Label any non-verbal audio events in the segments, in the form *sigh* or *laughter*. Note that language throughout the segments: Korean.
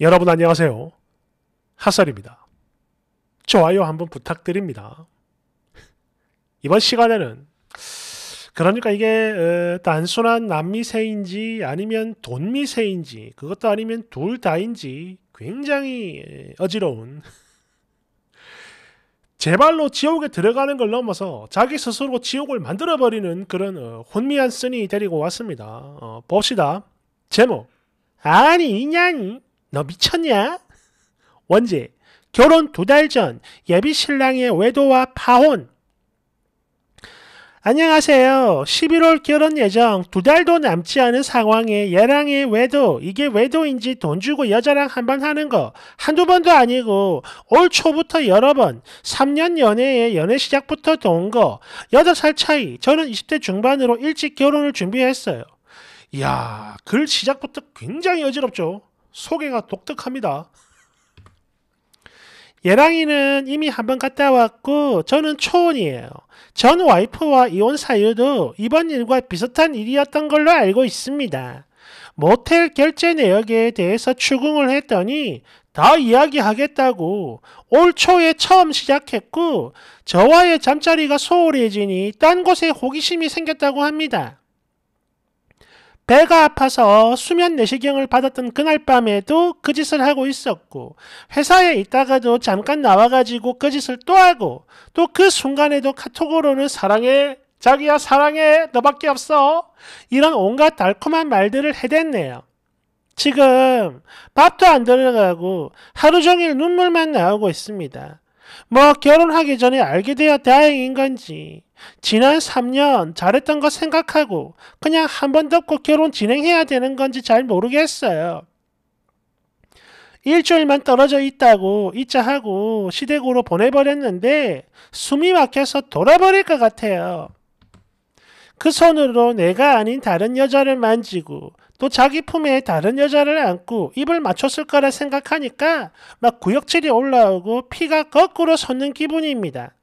여러분 안녕하세요. 핫설입니다 좋아요 한번 부탁드립니다. 이번 시간에는 그러니까 이게 어, 단순한 남미세인지 아니면 돈미세인지 그것도 아니면 둘 다인지 굉장히 어, 어지러운 *laughs* 제발로 지옥에 들어가는 걸 넘어서 자기 스스로 지옥을 만들어버리는 그런 어, 혼미한 쓴이 데리고 왔습니다. 봅시다. 제목 아니 이냐니 너 미쳤냐? 원지, 결혼 두 달 전 예비 신랑의 외도와 파혼. 안녕하세요. 11월 결혼 예정 두 달도 남지 않은 상황에 예랑의 외도, 이게 외도인지 돈 주고 여자랑 한번 하는 거 한두 번도 아니고 올 초부터 여러 번, 3년 연애에 연애 시작부터 돈 거, 8살 차이, 저는 20대 중반으로 일찍 결혼을 준비했어요. 이야, 글 시작부터 굉장히 어지럽죠. 소개가 독특합니다. 예랑이는 이미 한번 갔다 왔고 저는 초혼이에요. 전 와이프와 이혼 사유도 이번 일과 비슷한 일이었던 걸로 알고 있습니다. 모텔 결제 내역에 대해서 추궁을 했더니 다 이야기하겠다고 올 초에 처음 시작했고 저와의 잠자리가 소홀해지니 딴 곳에 호기심이 생겼다고 합니다. 배가 아파서 수면 내시경을 받았던 그날 밤에도 그 짓을 하고 있었고 회사에 있다가도 잠깐 나와가지고 그 짓을 또 하고 또 그 순간에도 카톡으로는 사랑해 자기야 사랑해 너밖에 없어 이런 온갖 달콤한 말들을 해댔네요. 지금 밥도 안 들어가고 하루 종일 눈물만 나오고 있습니다. 뭐 결혼하기 전에 알게 되어 다행인 건지 지난 3년 잘했던 거 생각하고 그냥 한번 덮고 결혼 진행해야 되는 건지 잘 모르겠어요. 일주일만 떨어져 있다고 이자하고 시댁으로 보내버렸는데 숨이 막혀서 돌아버릴 것 같아요. 그 손으로 내가 아닌 다른 여자를 만지고 또 자기 품에 다른 여자를 안고 입을 맞췄을 거라 생각하니까 막 구역질이 올라오고 피가 거꾸로 솟는 기분입니다.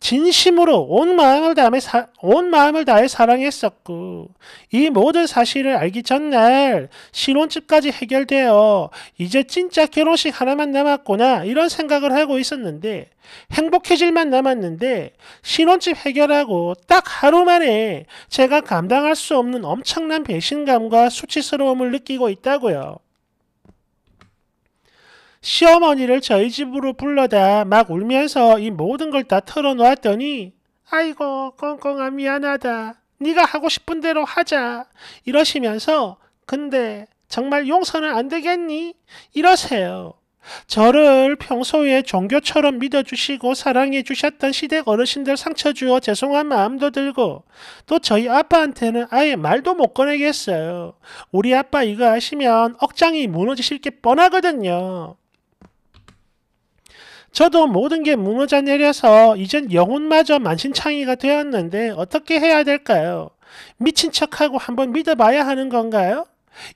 진심으로 온 마음을 다해 사, 온 마음을 다해 사랑했었고 이 모든 사실을 알기 전날 신혼집까지 해결되어 이제 진짜 결혼식 하나만 남았구나 이런 생각을 하고 있었는데 행복해질만 남았는데 신혼집 해결하고 딱 하루 만에 제가 감당할 수 없는 엄청난 배신감과 수치스러움을 느끼고 있다고요. 시어머니를 저희 집으로 불러다 막 울면서 이 모든 걸 다 털어놓았더니 아이고 꽁꽁아 미안하다. 네가 하고 싶은 대로 하자. 이러시면서 근데 정말 용서는 안 되겠니? 이러세요. 저를 평소에 종교처럼 믿어주시고 사랑해 주셨던 시댁 어르신들 상처 주어 죄송한 마음도 들고 또 저희 아빠한테는 아예 말도 못 꺼내겠어요. 우리 아빠 이거 아시면 억장이 무너지실 게 뻔하거든요. 저도 모든 게 무너져 내려서 이젠 영혼마저 만신창이가 되었는데 어떻게 해야 될까요? 미친 척하고 한번 믿어봐야 하는 건가요?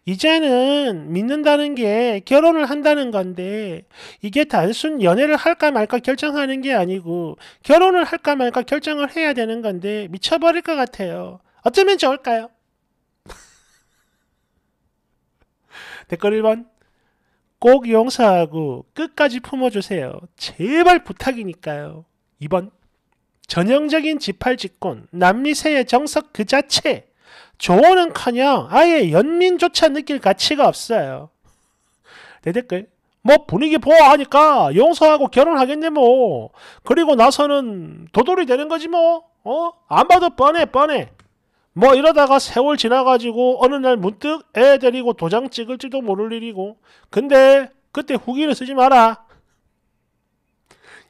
이제는 믿는다는 게 결혼을 한다는 건데 이게 단순 연애를 할까 말까 결정하는 게 아니고 결혼을 할까 말까 결정을 해야 되는 건데 미쳐버릴 것 같아요. 어쩌면 좋을까요? *laughs* 댓글 1번 꼭 용서하고 끝까지 품어주세요. 제발 부탁이니까요. 2번 전형적인 지팔직권, 남미세의 정석 그 자체. 조언은커녕 아예 연민조차 느낄 가치가 없어요. 내 댓글 뭐 분위기 보호하니까 용서하고 결혼하겠네 뭐. 그리고 나서는 도돌이 되는 거지 뭐. 어? 안 봐도 뻔해 뻔해. 뭐 이러다가 세월 지나가지고 어느 날 문득 애 데리고 도장 찍을지도 모를 일이고 근데 그때 후기를 쓰지 마라.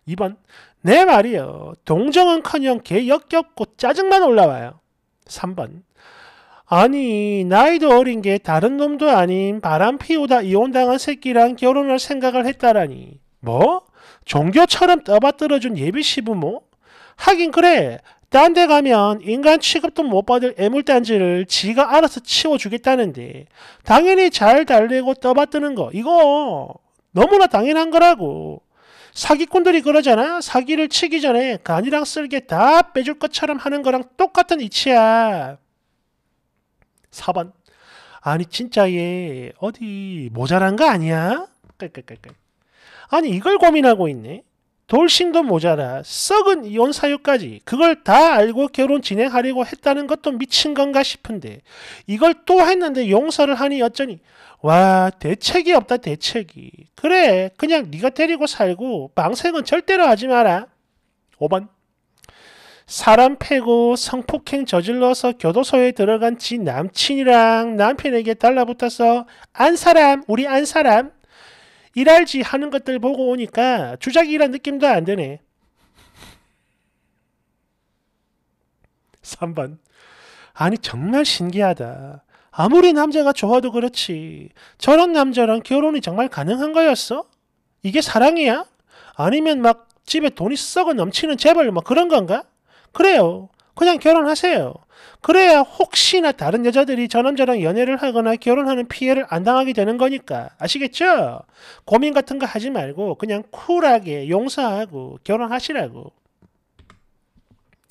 2번 내 말이요. 동정은커녕 개 역겹고 짜증만 올라와요. 3번 아니 나이도 어린 게 다른 놈도 아닌 바람 피우다 이혼당한 새끼랑 결혼할 생각을 했다라니 뭐? 종교처럼 떠받들어준 예비 시부모? 하긴 그래 딴데 가면 인간 취급도 못 받을 애물단지를 지가 알아서 치워주겠다는데 당연히 잘 달래고 떠받드는 거 이거 너무나 당연한 거라고 사기꾼들이 그러잖아 사기를 치기 전에 간이랑 쓸게다 빼줄 것처럼 하는 거랑 똑같은 이치야 4번 아니 진짜 얘 어디 모자란 거 아니야? 깔깔깔깔 아니 이걸 고민하고 있네 돌싱도 모자라 썩은 이혼 사유까지 그걸 다 알고 결혼 진행하려고 했다는 것도 미친 건가 싶은데 이걸 또 했는데 용서를 하니 어쩌니 와 대책이 없다 대책이 그래 그냥 네가 데리고 살고 방생은 절대로 하지 마라 5번 사람 패고 성폭행 저질러서 교도소에 들어간 지 남친이랑 남편에게 달라붙어서 안 사람 우리 안 사람 일할지 하는 것들 보고 오니까 주작이란 느낌도 안 드네. 3번. 아니 정말 신기하다. 아무리 남자가 좋아도 그렇지. 저런 남자랑 결혼이 정말 가능한 거였어? 이게 사랑이야? 아니면 막 집에 돈이 썩어 넘치는 재벌 막 뭐 그런 건가? 그래요. 그냥 결혼하세요. 그래야 혹시나 다른 여자들이 저 남자랑 연애를 하거나 결혼하는 피해를 안 당하게 되는 거니까. 아시겠죠? 고민 같은 거 하지 말고 그냥 쿨하게 용서하고 결혼하시라고.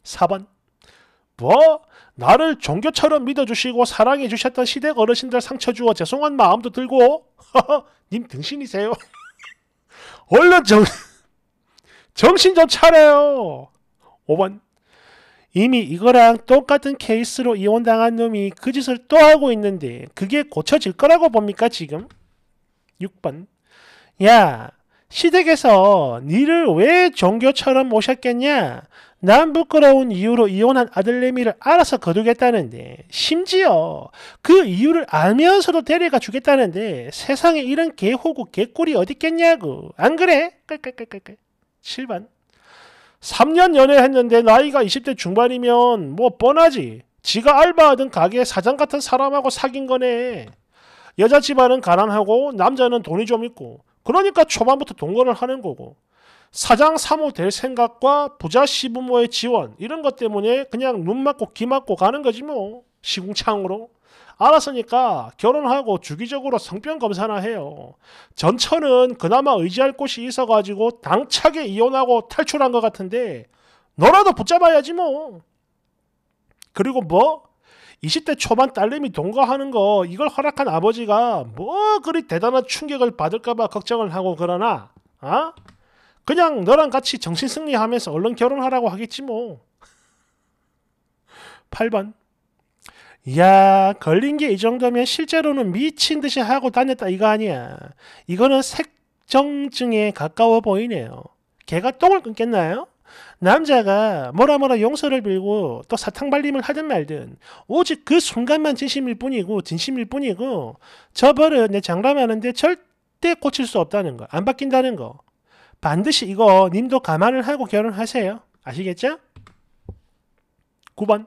4번. 뭐? 나를 종교처럼 믿어주시고 사랑해주셨던 시댁 어르신들 상처 주어 죄송한 마음도 들고 님 등신이세요. 얼른 정, 정신 좀 차려요. 5번 이미 이거랑 똑같은 케이스로 이혼당한 놈이 그 짓을 또 하고 있는데 그게 고쳐질 거라고 봅니까 지금? 6번 야 시댁에서 니를 왜 종교처럼 모셨겠냐? 난 부끄러운 이유로 이혼한 아들내미를 알아서 거두겠다는데 심지어 그 이유를 알면서도 데려가 주겠다는데 세상에 이런 개호구 개꿀이 어딨겠냐고 안 그래? 7번 3년 연애했는데 나이가 20대 중반이면 뭐 뻔하지. 지가 알바하던 가게 사장 같은 사람하고 사귄 거네. 여자 집안은 가난하고 남자는 돈이 좀 있고 그러니까 초반부터 동거를 하는 거고 사장 사모 될 생각과 부자 시부모의 지원 이런 것 때문에 그냥 눈 맞고 귀 맞고 가는 거지 뭐 시궁창으로 알았으니까 결혼하고 주기적으로 성병 검사나 해요. 전처는 그나마 의지할 곳이 있어가지고 당차게 이혼하고 탈출한 것 같은데 너라도 붙잡아야지 뭐. 그리고 뭐? 20대 초반 딸내미 동거하는 거 이걸 허락한 아버지가 뭐 그리 대단한 충격을 받을까봐 걱정을 하고 그러나 아? 어? 그냥 너랑 같이 정신승리하면서 얼른 결혼하라고 하겠지 뭐. 8번 야 걸린 게 이 정도면 실제로는 미친 듯이 하고 다녔다 이거 아니야. 이거는 색정증에 가까워 보이네요. 개가 똥을 끊겠나요? 남자가 뭐라 뭐라 용서를 빌고 또 사탕발림을 하든 말든 오직 그 순간만 진심일 뿐이고 진심일 뿐이고 저 버릇 내 장담하는데 절대 고칠 수 없다는 거. 안 바뀐다는 거. 반드시 이거 님도 감안을 하고 결혼하세요. 아시겠죠? 9번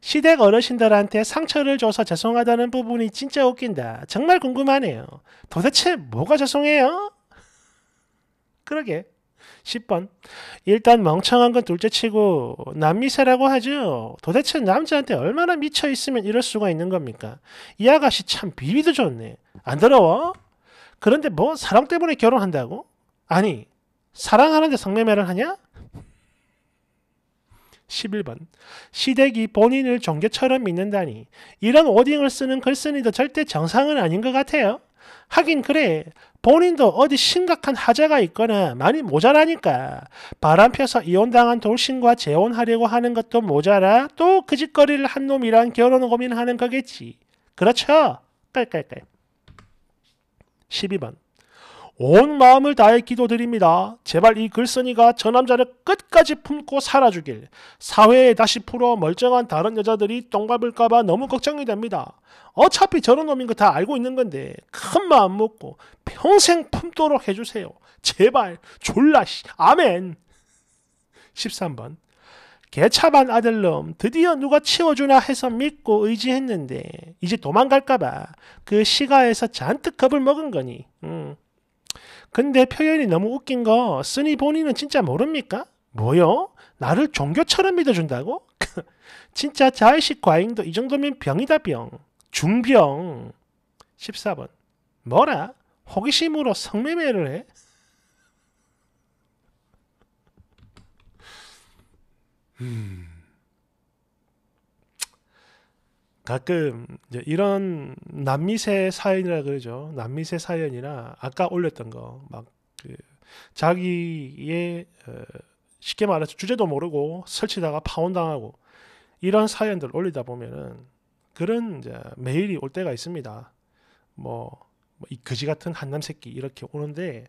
시댁 어르신들한테 상처를 줘서 죄송하다는 부분이 진짜 웃긴다. 정말 궁금하네요. 도대체 뭐가 죄송해요? 그러게. 10번. 일단 멍청한 건 둘째 치고 남미세라고 하죠. 도대체 남자한테 얼마나 미쳐 있으면 이럴 수가 있는 겁니까? 이 아가씨 참 비위도 좋네. 안 더러워? 그런데 뭐 사랑 때문에 결혼한다고? 아니, 사랑하는데 성매매를 하냐? 11번 시댁이 본인을 종교처럼 믿는다니 이런 오딩을 쓰는 글쓴이도 절대 정상은 아닌 것 같아요. 하긴 그래 본인도 어디 심각한 하자가 있거나 많이 모자라니까 바람 펴서 이혼당한 돌싱과 재혼하려고 하는 것도 모자라 또 그 짓거리를 한 놈이랑 결혼 고민하는 거겠지. 그렇죠? 깔깔깔 12번 온 마음을 다해 기도드립니다. 제발 이 글쓴이가 저 남자를 끝까지 품고 살아주길. 사회에 다시 풀어 멀쩡한 다른 여자들이 똥밟을까봐 너무 걱정이 됩니다. 어차피 저런 놈인 거 다 알고 있는 건데 큰 마음 먹고 평생 품도록 해주세요. 제발 졸라 씨 아멘. 13번 개차반 아들놈 드디어 누가 치워주나 해서 믿고 의지했는데 이제 도망갈까봐 그 시가에서 잔뜩 겁을 먹은 거니 음. 근데 표현이 너무 웃긴 거 쓰니 보니는 진짜 모릅니까? 뭐요? 나를 종교처럼 믿어준다고? *laughs* 진짜 자의식 과잉도 이 정도면 병이다 병. 중병. 14번. 뭐라? 호기심으로 성매매를 해? 음... 가끔 이제 이런 남미세 사연이라 그러죠. 남미세 사연이나 아까 올렸던 거 막 그 자기의 어, 쉽게 말해서 주제도 모르고 설치다가 파혼당하고 이런 사연들 올리다 보면은 그런 이제 메일이 올 때가 있습니다. 뭐, 뭐 이 거지 같은 한남 새끼 이렇게 오는데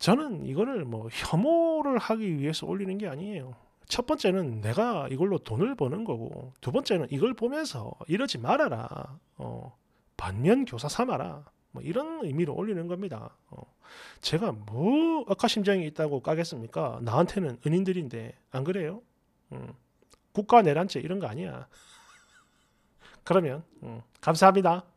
저는 이거를 뭐 혐오를 하기 위해서 올리는 게 아니에요. 첫 번째는 내가 이걸로 돈을 버는 거고 두 번째는 이걸 보면서 이러지 말아라. 어, 반면 교사 삼아라. 뭐 이런 의미로 올리는 겁니다. 어, 제가 뭐악화심정이 있다고 까겠습니까? 나한테는 은인들인데 안 그래요? 음, 국가 내란죄 이런 거 아니야. 그러면 음, 감사합니다.